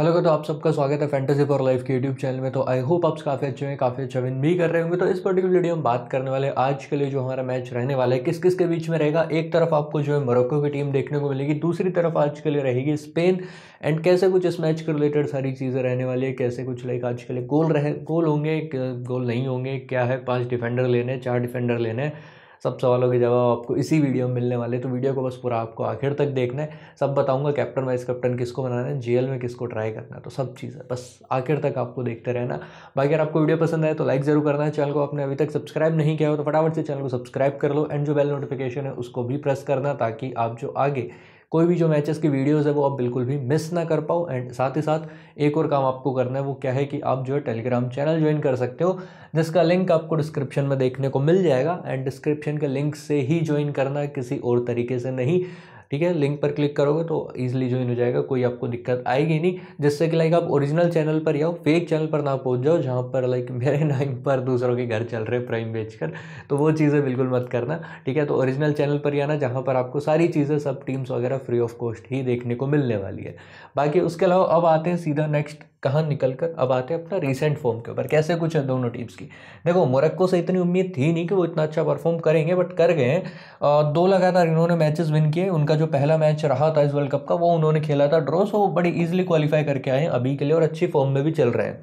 hello तो आप सबका स्वागत है फैंटेसी फॉर लाइफ के यूट्यूब चैनल में तो आई होप आप काफ़ी अच्छे हैं काफ़ी अच्छा विन भी कर रहे होंगे तो इस पर्टिकुलर वीडियो में बात करने वाले आज के लिए जो हमारा मैच रहने वाला है किस किस के बीच में रहेगा एक तरफ आपको जो है मोरक्को की टीम देखने को मिलेगी दूसरी तरफ आज के लिए रहेगी स्पेन एंड कैसे कुछ इस मैच के रिलेटेड सारी चीज़ें रहने वाली है कैसे कुछ लाइक आज के लिए गोल रहे गोल होंगे गोल नहीं होंगे क्या है पाँच डिफेंडर लेने चार डिफेंडर लेने सब सवालों के जवाब आपको इसी वीडियो में मिलने वाले तो वीडियो को बस पूरा आपको आखिर तक देखना है सब बताऊंगा कैप्टन वाइस कैप्टन किसको बनाना है जेएल में किसको ट्राई करना है तो सब चीज़ है बस आखिर तक आपको देखते रहना बाकी अगर आपको वीडियो पसंद आए तो लाइक जरूर करना है चैनल को आपने अभी तक सब्सक्राइब नहीं किया हो तो फटाफट से चैनल को सब्सक्राइब कर लो एंड जो बेल नोटिफिकेशन है उसको भी प्रेस करना ताकि आप जो आगे कोई भी जो मैचेस की वीडियोस है वो आप बिल्कुल भी मिस ना कर पाओ एंड साथ ही साथ एक और काम आपको करना है वो क्या है कि आप जो है टेलीग्राम चैनल ज्वाइन कर सकते हो जिसका लिंक आपको डिस्क्रिप्शन में देखने को मिल जाएगा एंड डिस्क्रिप्शन के लिंक से ही ज्वाइन करना किसी और तरीके से नहीं ठीक है लिंक पर क्लिक करोगे तो ईजिली ज्वाइन हो जाएगा कोई आपको दिक्कत आएगी नहीं जिससे कि लाइक आप ओरिजिनल चैनल पर जाओ फेक चैनल पर ना पहुंच जाओ जहाँ पर लाइक मेरे नाइन पर दूसरों के घर चल रहे प्राइम बेचकर तो वो चीज़ें बिल्कुल मत करना ठीक है तो ओरिजिनल चैनल पर ही आना जहाँ पर आपको सारी चीज़ें सब टीम्स वगैरह फ्री ऑफ कॉस्ट ही देखने को मिलने वाली है बाकी उसके अलावा अब आते हैं सीधा नेक्स्ट कहाँ निकल कर अब आते हैं अपना रिसेंट फॉर्म के ऊपर कैसे कुछ है दोनों टीम्स की देखो मोरक्को से इतनी उम्मीद थी नहीं कि वो इतना अच्छा परफॉर्म करेंगे बट कर गए हैं दो लगातार इन्होंने मैचेस विन किए उनका जो पहला मैच रहा था इस वर्ल्ड कप का वो उन्होंने खेला था ड्रॉ सो बड़ी ईजिली क्वालिफाई करके आए अभी के लिए और अच्छी फॉर्म में भी चल रहे हैं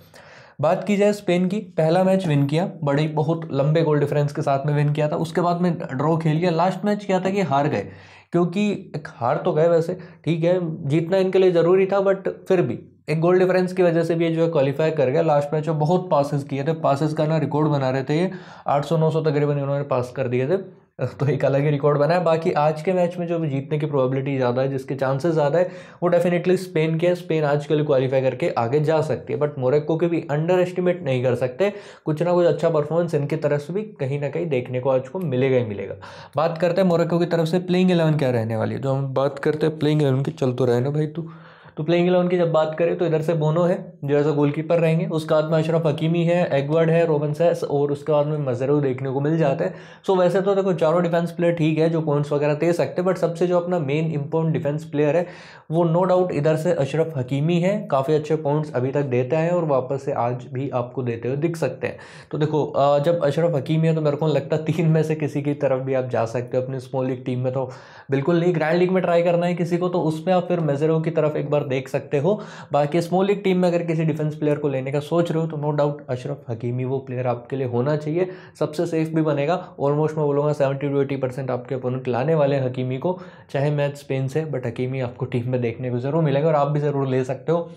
बात की जाए स्पेन की पहला मैच विन किया बड़े बहुत लंबे गोल डिफरेंस के साथ में विन किया था उसके बाद में ड्रॉ खेल लिया लास्ट मैच क्या था कि हार गए क्योंकि हार तो गए वैसे ठीक है जीतना इनके लिए ज़रूरी था बट फिर भी एक गोल डिफरेंस की वजह से भी ये जो है क्वालिफाई कर गया लास्ट मैच में बहुत पासेस किए थे पासेस का ना रिकॉर्ड बना रहे थे ये आठ सौ नौ सौ तकरीबन इन्होंने पास कर दिए थे तो एक अलग ही रिकॉर्ड बना है बाकी आज के मैच में जो जीतने की प्रोबेबिलिटी ज़्यादा है जिसके चांसेस ज़्यादा है वो डेफिनेटली स्पेन के स्पेन आज के लिए क्वालिफाई करके आगे जा सकती है बट मोरक्को के भी अंडर एस्टिमेट नहीं कर सकते कुछ ना कुछ अच्छा परफॉर्मेंस इनकी तरफ से भी कहीं ना कहीं देखने को आज को मिलेगा ही मिलेगा बात करते हैं मोरक्को की तरफ से प्लेइंग एलेवन क्या रहने वाली है जो तो हम बात करते हैं प्लेइंग एलेवन की चल तो रहे ना भाई तू तो प्लेइंग इलेवन की जब बात करें तो इधर से बोनो है जो एज अ कीपर रहेंगे उसके बाद में अशरफ हकीमी है एगवर्ड है रोबन्स और उसके बाद में मजरू देखने को मिल जाते हैं सो वैसे तो देखो चारों डिफेंस प्लेयर ठीक है जो पॉइंट्स वगैरह दे सकते हैं बट सबसे जो अपना मेन इंपॉर्टेंट डिफेंस प्लेयर है वो नो डाउट इधर से अशरफ हकीमी है काफ़ी अच्छे पॉइंट्स अभी तक देते हैं और वापस से आज भी आपको देते हुए दिख सकते हैं तो देखो जब अशरफ हकीमी है तो मेरे को लगता है तीन में से किसी की तरफ भी आप जा सकते हो अपनी स्मॉल लीग टीम में तो बिल्कुल नहीं ग्रैंड लीग में ट्राई करना है किसी को तो उसमें आप फिर मेजरों की तरफ एक बार देख सकते हो बाकी स्मॉल लीग टीम में अगर किसी डिफेंस प्लेयर को लेने का सोच रहे हो तो नो डाउट अशरफ हकीमी वो प्लेयर आपके लिए होना चाहिए सबसे सेफ भी बनेगा ऑलमोस्ट मैं बोलूँगा सेवेंटी टू एटी परसेंट आपके अपोनेंट लाने वाले हैं हकीमी को चाहे मैच स्पेन से बट हकीमी आपको टीम में देखने को ज़रूर मिलेगा और आप भी ज़रूर ले सकते हो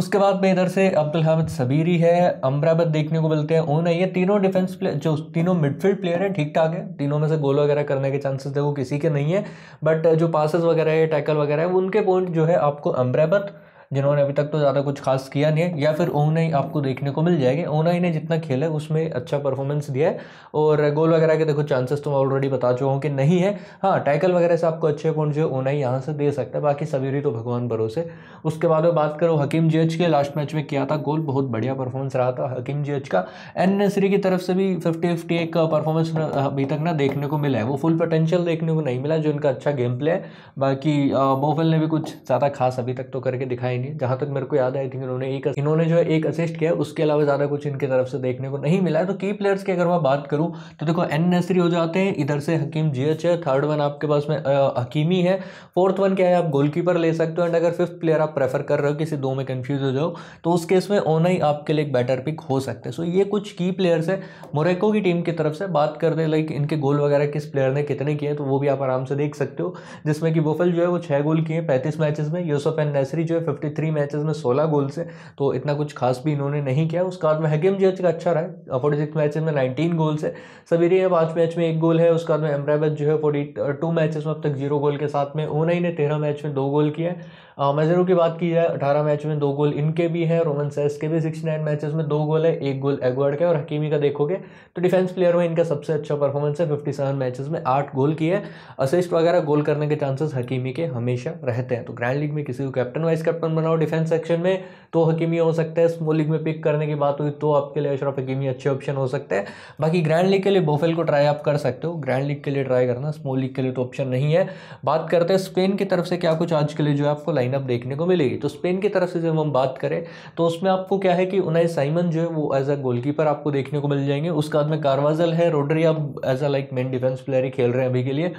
उसके बाद में इधर से अब्दुल हामिद सबीरी है अमराबत देखने को मिलते हैं है ये तीनों डिफेंस प्लेयर जो तीनों मिडफील्ड प्लेयर हैं ठीक ठाक है तीनों में से गोल वगैरह करने के चांसेस है वो किसी के नहीं है बट जो पासेस वगैरह है टैकल वगैरह है उनके पॉइंट जो है आपको अमराबत जिन्होंने अभी तक तो ज़्यादा कुछ खास किया नहीं है या फिर ओना ही आपको देखने को मिल जाएगी ओना ही ने जितना खेला है उसमें अच्छा परफॉर्मेंस दिया है और गोल वगैरह के देखो चांसेस तो मैं ऑलरेडी बता चुका हूँ कि नहीं है हाँ टैकल वगैरह से आपको अच्छे पॉइंट जो ओना ही यहाँ से दे सकता है बाकी सभी तो भगवान भरोसे उसके बाद में बात करो हकीम जी के लास्ट मैच में किया था गोल बहुत बढ़िया परफॉर्मेंस रहा था हकीम जी का एन नसरी की तरफ से भी फिफ्टी फिफ्टी एक परफॉर्मेंस अभी तक ना देखने को मिला है वो फुल पोटेंशियल देखने को नहीं मिला जो इनका अच्छा गेम प्ले है बाकी बोफेल ने भी कुछ ज़्यादा खास अभी तक तो करके दिखाई देंगे जहां तक मेरे को याद आई थिंक इन्होंने एक इन्होंने जो है एक असिस्ट किया उसके अलावा ज़्यादा कुछ इनके तरफ से देखने को नहीं मिला है तो की प्लेयर्स की अगर मैं बात करूं तो देखो एन नेसरी हो जाते हैं इधर से हकीम जी एच है थर्ड वन आपके पास में हकीमी है फोर्थ वन क्या है आप गोलकीपर ले सकते हो एंड अगर फिफ्थ प्लेयर आप प्रेफर कर रहे हो किसी दो में कंफ्यूज हो जाओ तो उस केस में ओना ही आपके लिए एक बेटर पिक हो सकते हैं सो ये कुछ की प्लेयर्स है मोरेको की टीम की तरफ से बात कर दे लाइक इनके गोल वगैरह किस प्लेयर ने कितने किए तो वो भी आप आराम से देख सकते हो जिसमें कि बोफल जो है वो छह गोल किए पैंतीस मैचेस में यूसुफ एन नेसरी जो है फिफ्टी थ्री मैचेस में सोलह गोल से तो इतना कुछ खास भी इन्होंने नहीं किया उसके बाद में हकीम जज का अच्छा रहा है फोर्टी सिक्स मैचेज में नाइनटीन गोल से सवेरी है पाँच मैच में एक गोल है उसके बाद में अमराबाद जो है फोर्टी टू मैचेस में अब तक जीरो गोल के साथ में ओना ही ने तेरह मैच में दो गोल किया है मेजरों की बात की जाए अठारह मैच में दो गोल इनके भी हैं रोमन सेस के भी सिक्सटी नाइन मैचेस में दो गोल है एक गोल एगवर्ड का और हकीमी का देखोगे तो डिफेंस प्लेयर में इनका सबसे अच्छा परफॉर्मेंस है फिफ्टी सेवन मैचेस में आठ गोल किए असिस्ट वगैरह गोल करने के चांसेस हकीमी के हमेशा रहते हैं तो ग्रैंड लीग में किसी को कैप्टन वाइस कैप्टन रन बनाओ डिफेंस सेक्शन में तो हकीमी हो सकता है स्मॉल लीग में पिक करने की बात हुई तो आपके लिए अशरफ हकीमी अच्छे ऑप्शन हो सकते हैं बाकी ग्रैंड लीग के लिए बोफेल को ट्राई आप कर सकते हो ग्रैंड लीग के लिए ट्राई करना स्मॉल लीग के लिए तो ऑप्शन नहीं है बात करते हैं स्पेन की तरफ से क्या कुछ आज के लिए जो है आपको लाइनअप देखने को मिलेगी तो स्पेन की तरफ से जब हम बात करें तो उसमें आपको क्या है कि उनाई साइमन जो है वो एज अ गोलकीपर आपको देखने को मिल जाएंगे उसके बाद में कारवाजल है रोडरी आप as a like main defence player ही खेल रहे हैं अभी के लिए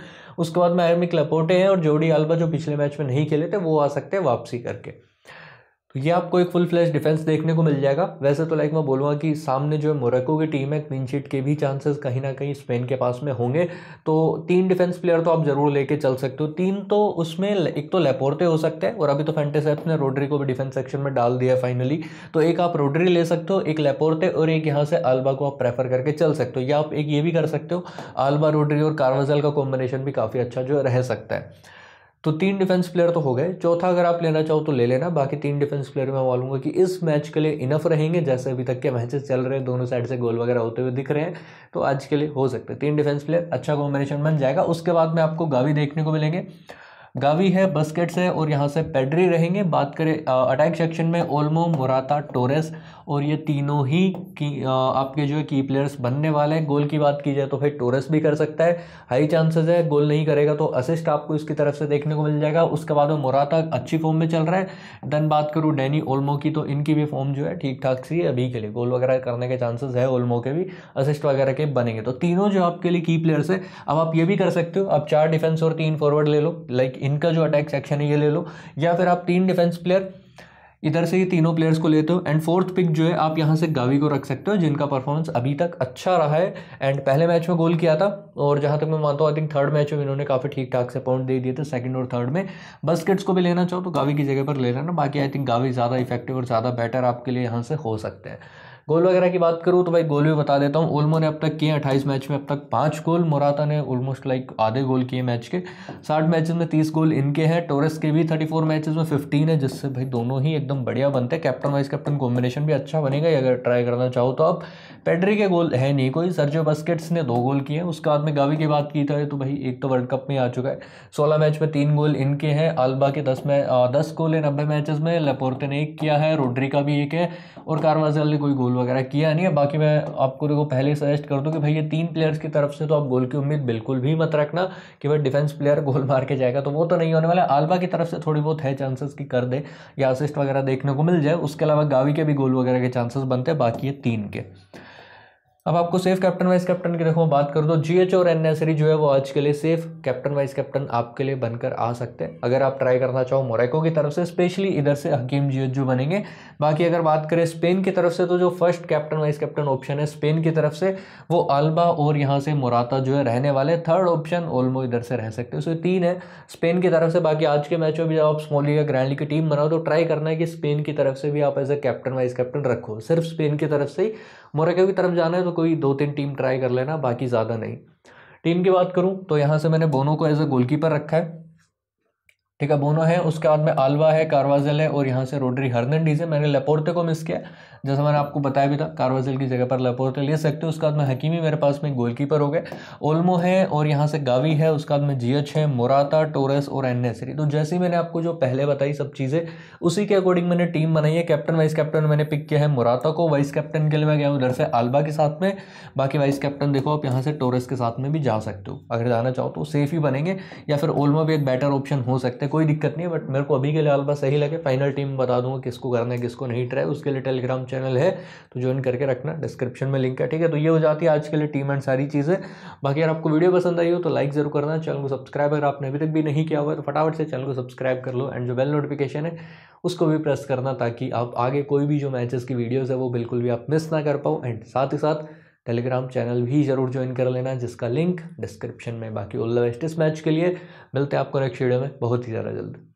उसके बाद में आयमिक लपोटे हैं और जोडी आल्बा जो पिछले मैच में नहीं खेले थे वो आ सकते हैं वापसी करके तो ये आपको एक फुल फ्लैश डिफेंस देखने को मिल जाएगा वैसे तो लाइक मैं बोलूँगा कि सामने जो है मोरक्को की टीम है क्लीन शीट के भी चांसेस कहीं ना कहीं स्पेन के पास में होंगे तो तीन डिफेंस प्लेयर तो आप ज़रूर लेके चल सकते हो तीन तो उसमें एक तो लेपोर्टे हो सकते हैं और अभी तो एप्स ने रोडरी को भी डिफेंस सेक्शन में डाल दिया फाइनली तो एक आप रोडरी ले सकते हो एक लेपोर्टे और एक यहाँ से आलबा को आप प्रेफर करके चल सकते हो या आप एक ये भी कर सकते हो आलबा रोडरी और कारवाजल का कॉम्बिनेशन भी काफ़ी अच्छा जो रह सकता है तो तीन डिफेंस प्लेयर तो हो गए चौथा अगर आप लेना चाहो तो ले लेना बाकी तीन डिफेंस प्लेयर मैं बोलूंगा कि इस मैच के लिए इनफ रहेंगे जैसे अभी तक के मैचेस चल रहे हैं दोनों साइड से गोल वगैरह होते हुए दिख रहे हैं तो आज के लिए हो सकते हैं तीन डिफेंस प्लेयर अच्छा कॉम्बिनेशन बन जाएगा उसके बाद में आपको गावी देखने को मिलेंगे गावी है बस्केट्स है और यहाँ से पेड्री रहेंगे बात करें अटैक सेक्शन में ओल्मो मोराता टोरेस और ये तीनों ही की आ, आपके जो है की प्लेयर्स बनने वाले हैं गोल की बात की जाए तो फिर टोरेस भी कर सकता है हाई चांसेस है गोल नहीं करेगा तो असिस्ट आपको इसकी तरफ से देखने को मिल जाएगा उसके बाद वो मोराता अच्छी फॉर्म में चल रहा है देन बात करूँ डैनी ओल्मो की तो इनकी भी फॉर्म जो है ठीक ठाक सी अभी के लिए गोल वगैरह करने के चांसेज है ओलमो के भी असिस्ट वगैरह के बनेंगे तो तीनों जो आपके लिए की प्लेयर्स है अब आप ये भी कर सकते हो आप चार डिफेंस और तीन फॉरवर्ड ले लो लाइक इनका जो अटैक सेक्शन है ये ले लो या फिर आप तीन डिफेंस प्लेयर इधर से ही तीनों प्लेयर्स को लेते हो एंड फोर्थ पिक जो है आप यहाँ से गावी को रख सकते हो जिनका परफॉर्मेंस अभी तक अच्छा रहा है एंड पहले मैच में गोल किया था और जहाँ तक मैं मानता हूँ आई थिंक थर्ड मैच में इन्होंने काफ़ी ठीक ठाक से पॉइंट दे दिए थे सेकंड और थर्ड में बस्केट्स को भी लेना चाहो तो गावी की जगह पर ले रहे बाकी आई थिंक गावी ज़्यादा इफेक्टिव और ज़्यादा बेटर आपके लिए यहाँ से हो सकते हैं गोल वगैरह की बात करूँ तो भाई गोल भी बता देता हूँ ओल्मो ने अब तक किए अट्ठाईस मैच में अब तक पाँच गोल मोराता ने ऑलमोस्ट लाइक आधे गोल किए मैच के साठ मैच में तीस गोल इनके हैं टोरस के भी थर्टी फोर मैचेज में फिफ्टीन है जिससे भाई दोनों ही एकदम बढ़िया बनते हैं कैप्टन वाइस कैप्टन कॉम्बिनेशन भी अच्छा बनेगा अगर ट्राई करना चाहो तो अब पेड्री के गोल है नहीं कोई सर्जो बस्केट्स ने दो गोल किए हैं उसके बाद में गावी की बात की था तो, तो भाई एक तो वर्ल्ड कप में आ चुका है सोलह मैच में तीन गोल इनके हैं आलबा के दस मैच दस गोल है नब्बे मैचेज में लेपोर्ते ने एक किया है रोड्री का भी एक है और कारवाजल ने कोई गोल गोल वगैरह किया नहीं है बाकी मैं आपको देखो पहले सजेस्ट कर दूँ कि भाई ये तीन प्लेयर्स की तरफ से तो आप गोल की उम्मीद बिल्कुल भी मत रखना कि भाई डिफेंस प्लेयर गोल मार के जाएगा तो वो तो नहीं होने वाला आलबा की तरफ से थोड़ी बहुत है चांसेस की कर दे या असिस्ट वगैरह देखने को मिल जाए उसके अलावा गावी के भी गोल वगैरह के चांसेस बनते हैं बाकी ये तीन के अब आपको सेफ कैप्टन वाइस कैप्टन की देखो बात कर दो एच और एन जो है वो आज के लिए सेफ कैप्टन वाइस कैप्टन आपके लिए बनकर आ सकते हैं अगर आप ट्राई करना चाहो मोरक्को की तरफ से स्पेशली इधर से हकीम जी जो बनेंगे बाकी अगर बात करें स्पेन की तरफ से तो जो first captain vice captain option है स्पेन की तरफ से वो अल्बा और यहाँ से मोराता जो है रहने वाले थर्ड ऑप्शन ऑलमो इधर से रह सकते हैं सो तीन है स्पेन की तरफ से बाकी आज के मैच में भी आप स्मोली या ग्रैंडली की टीम बनाओ तो ट्राई करना है कि स्पेन की तरफ से भी आप as a captain vice captain रखो सिर्फ स्पेन की तरफ से ही मोरक्को की तरफ जाना है तो कोई दो तीन टीम ट्राई कर लेना बाकी ज़्यादा नहीं टीम की बात करूँ तो यहाँ से मैंने बोनो को एज ए गोलकीपर रखा है ठीक है बोनो है उसके बाद में आलवा है कारवाजल है और यहाँ से रोड्री हरनंडीज है मैंने लेपोर्टे को मिस किया जैसा मैंने आपको बताया भी था कारवाजिल की जगह पर लपोर्ट ले सकते हो उसके बाद में हकीमी मेरे पास में गोलकीपर हो गए ओल्मो है और यहाँ से गावी है उसके बाद में जी है मोराता टोरेस और एन तो जैसे ही मैंने आपको जो पहले बताई सब चीज़ें उसी के अकॉर्डिंग मैंने टीम बनाई है कैप्टन वाइस कैप्टन मैंने पिक किया है मोराता को वाइस कैप्टन के लिए मैं गया उधर से आलबा के साथ में बाकी वाइस कैप्टन देखो आप यहाँ से टोरेस के साथ में भी जा सकते हो अगर जाना चाहो तो सेफ ही बनेंगे या फिर ओलमो भी एक बेटर ऑप्शन हो सकता है कोई दिक्कत नहीं है बट मेरे को अभी के लिए आलबा सही लगे फाइनल टीम बता दूंगा किसको करना है किसको नहीं ट्राई उसके लिए टेलीग्राम चैनल है तो ज्वाइन करके रखना डिस्क्रिप्शन में लिंक है ठीक है तो ये हो जाती है आज के लिए टीम एंड सारी चीज़ें बाकी अगर आपको वीडियो पसंद आई हो तो लाइक जरूर करना चैनल को सब्सक्राइब अगर आपने अभी तक भी नहीं किया हुआ तो फटाफट से चैनल को सब्सक्राइब कर लो एंड जो बेल नोटिफिकेशन है उसको भी प्रेस करना ताकि आप आगे कोई भी जो मैचेस की वीडियोज़ है वो बिल्कुल भी आप मिस ना कर पाओ एंड साथ ही साथ टेलीग्राम चैनल भी जरूर ज्वाइन कर लेना जिसका लिंक डिस्क्रिप्शन में बाकी ऑल बेस्ट वेस्ट मैच के लिए मिलते हैं आपको नेक्स्ट वीडियो में बहुत ही ज़्यादा जल्दी